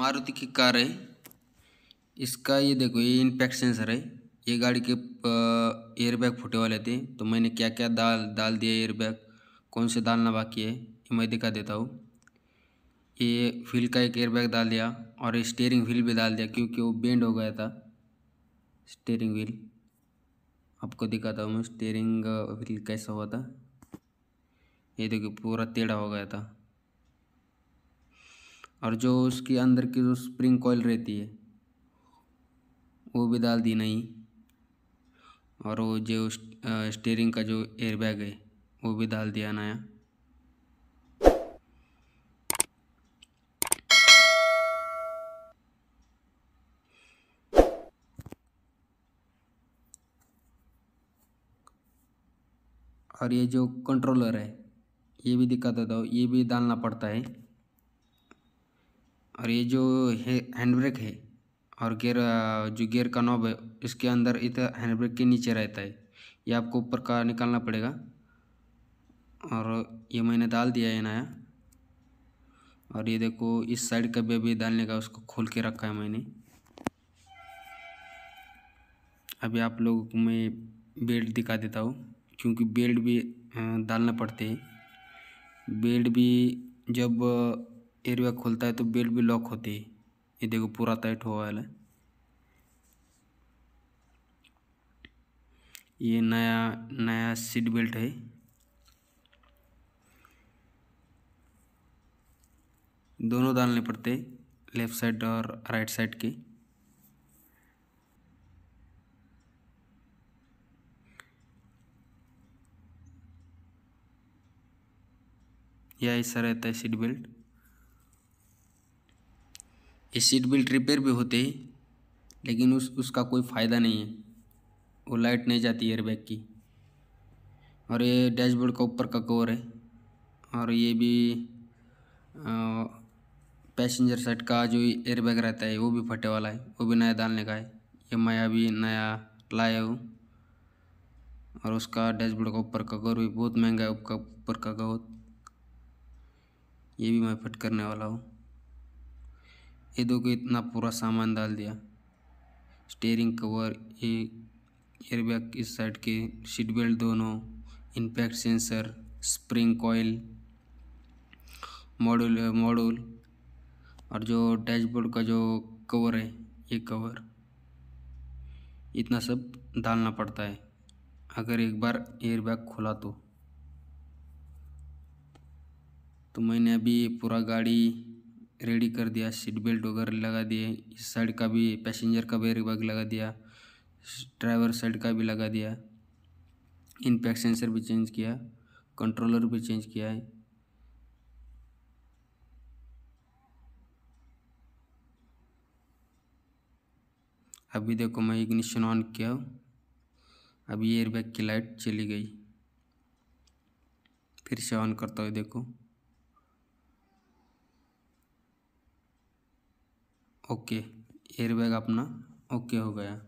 मारुति की कार है इसका ये देखो ये इंपैक्ट सेंसर है ये गाड़ी के एयरबैग फूटे वाले थे तो मैंने क्या क्या दाल डाल दिया एयरबैग कौन से डालना बाकी है ये मैं दिखा देता हूँ ये व्हील का एक एयरबैग डाल दिया और स्टेयरिंग व्हील भी डाल दिया क्योंकि वो बेंड हो गया था स्टेयरिंग व्हील आपको दिखाता हूँ मैं स्टेयरिंग व्हील कैसा हुआ था ये देखो पूरा टेढ़ा हो गया था और जो उसके अंदर की जो स्प्रिंग कोयल रहती है वो भी डाल दी नहीं और वो जो स्टेयरिंग का जो एयरबैग है वो भी डाल दिया नया और ये जो कंट्रोलर है ये भी दिक्कत होता है ये भी डालना पड़ता है और ये जो है हैंड ब्रेक है और गेयर जो गेयर का नॉब है इसके अंदर इधर हैंड ब्रेक के नीचे रहता है ये आपको ऊपर का निकालना पड़ेगा और ये मैंने डाल दिया है नया और ये देखो इस साइड का अभी डालने का उसको खोल के रखा है मैंने अभी आप लोगों को मैं बेल्ट दिखा देता हूँ क्योंकि बेल्ट भी डालना पड़ते हैं बेल्ट भी जब एरिया खोलता है तो बेल्ट भी लॉक होती है ये देखो पूरा टाइट गया है ये नया नया सीट बेल्ट है दोनों डालने पड़ते लेफ्ट साइड और राइट साइड के यह ऐसा रहता है सीट बेल्ट ये सीट बेल्ट रिपेयर भी होते ही लेकिन उस उसका कोई फ़ायदा नहीं है वो लाइट नहीं जाती एयरबैग की और ये डैशबोर्ड का ऊपर का कवर है और ये भी पैसेंजर सेट का जो एयरबैग रहता है वो भी फटे वाला है वो भी नया डालने का है ये मैं अभी नया लाया हूँ और उसका डैशबोर्ड का ऊपर का कवर भी बहुत महंगा है ऊपर का कवर ये भी मैं फिट करने वाला हूँ ये देखो इतना पूरा सामान डाल दिया स्टेयरिंग कवर ये एयरबैग इस साइड के सीट बेल्ट दोनों impact sensor spring coil module module और जो डैशबोर्ड का जो कवर है ये कवर इतना सब डालना पड़ता है अगर एक बार एयरबैग खुला तो तो मैंने अभी पूरा गाड़ी रेडी कर दिया सीट बेल्ट वगैरह लगा दिए इस साइड का भी पैसेंजर का भी एयरबैग लगा दिया ड्राइवर साइड का भी लगा दिया इनपैक्ट सेंसर भी चेंज किया कंट्रोलर भी चेंज किया है अभी देखो मैं इग्निशन ऑन किया अभी एयरबैग की लाइट चली गई फिर से ऑन करता हूँ देखो ओके एयरबैग अपना ओके हो गया